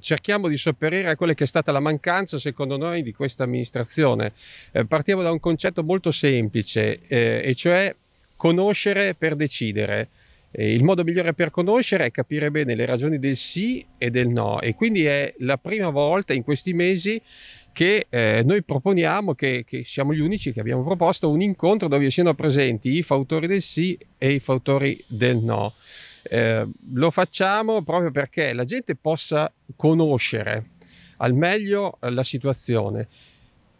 Cerchiamo di sopperire a quella che è stata la mancanza, secondo noi, di questa amministrazione. Eh, partiamo da un concetto molto semplice, eh, e cioè conoscere per decidere. Eh, il modo migliore per conoscere è capire bene le ragioni del sì e del no e quindi è la prima volta in questi mesi che eh, noi proponiamo, che, che, siamo gli unici che abbiamo proposto, un incontro dove siano presenti i fautori del sì e i fautori del no. Eh, lo facciamo proprio perché la gente possa conoscere al meglio eh, la situazione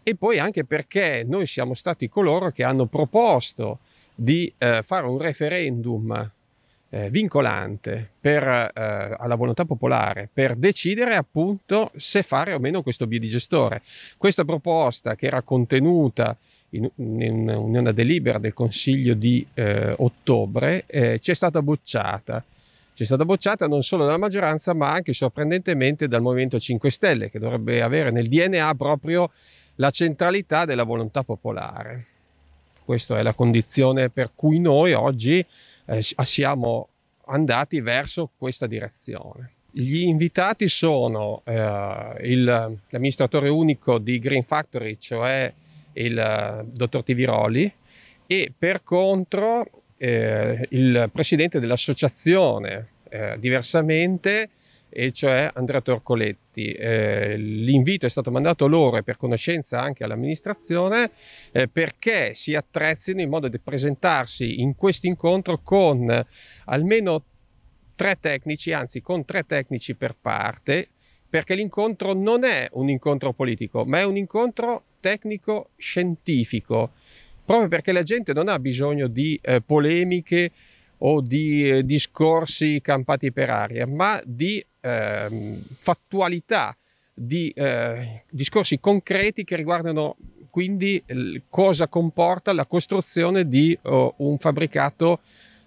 e poi anche perché noi siamo stati coloro che hanno proposto di eh, fare un referendum eh, vincolante per, eh, alla volontà popolare per decidere appunto se fare o meno questo biodigestore. Questa proposta che era contenuta in, in una delibera del Consiglio di eh, ottobre, eh, ci è stata bocciata. Ci è stata bocciata non solo dalla maggioranza, ma anche sorprendentemente dal Movimento 5 Stelle, che dovrebbe avere nel DNA proprio la centralità della volontà popolare. Questa è la condizione per cui noi oggi eh, siamo andati verso questa direzione. Gli invitati sono eh, il, l'amministratore unico di Green Factory, cioè il eh, dottor Tiviroli e per contro eh, il presidente dell'associazione eh, diversamente e cioè Andrea Torcoletti. Eh, l'invito è stato mandato loro e per conoscenza anche all'amministrazione eh, perché si attrezzino in modo di presentarsi in questo incontro con almeno tre tecnici, anzi con tre tecnici per parte, perché l'incontro non è un incontro politico, ma è un incontro tecnico scientifico, proprio perché la gente non ha bisogno di eh, polemiche o di eh, discorsi campati per aria, ma di eh, fattualità, di eh, discorsi concreti che riguardano quindi cosa comporta la costruzione di oh, un fabbricato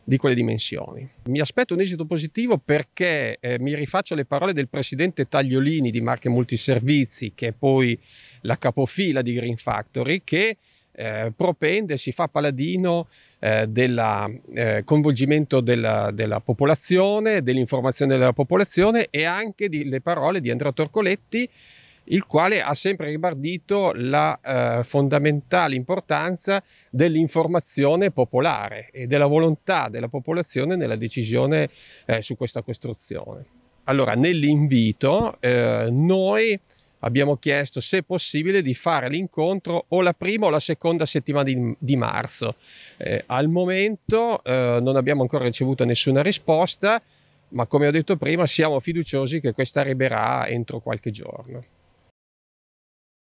di quelle dimensioni. Mi aspetto un esito positivo perché eh, mi rifaccio alle parole del presidente Tagliolini di Marche Multiservizi, che è poi la capofila di Green Factory, che eh, propende, si fa paladino eh, del eh, coinvolgimento della, della, popolazione, dell'informazione della popolazione e anche delle parole di Andrea Torcoletti il quale ha sempre ribadito la eh, fondamentale importanza dell'informazione popolare e della volontà della popolazione nella decisione eh, su questa costruzione. Allora, nell'invito eh, noi abbiamo chiesto se possibile di fare l'incontro o la prima o la seconda settimana di, di marzo. Eh, al momento eh, non abbiamo ancora ricevuto nessuna risposta, ma come ho detto prima siamo fiduciosi che questa arriverà entro qualche giorno.